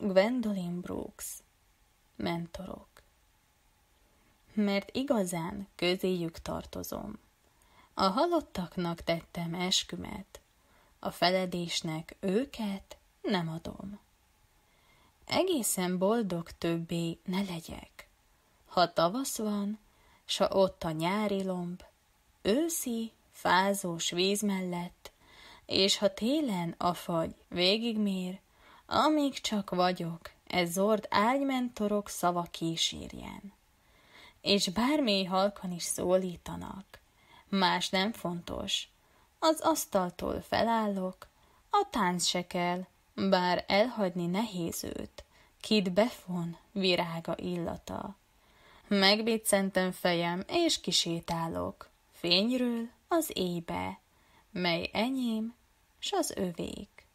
Gwendolyn Brooks Mentorok Mert igazán közéjük tartozom. A halottaknak tettem eskümet, a feledésnek őket nem adom. Egészen boldog többé ne legyek. Ha tavasz van, s ha ott a nyári lomb, őszi, fázós víz mellett, és ha télen a fagy végigmér, amíg csak vagyok, ez zord ágymentorok szava kísérjen. És bármi halkan is szólítanak, más nem fontos. Az asztaltól felállok, a tánc se kell, bár elhagyni nehéz őt, kit befon virága illata. Megbiccentem fejem, és kisétálok, fényről az éjbe, mely enyém, s az övék.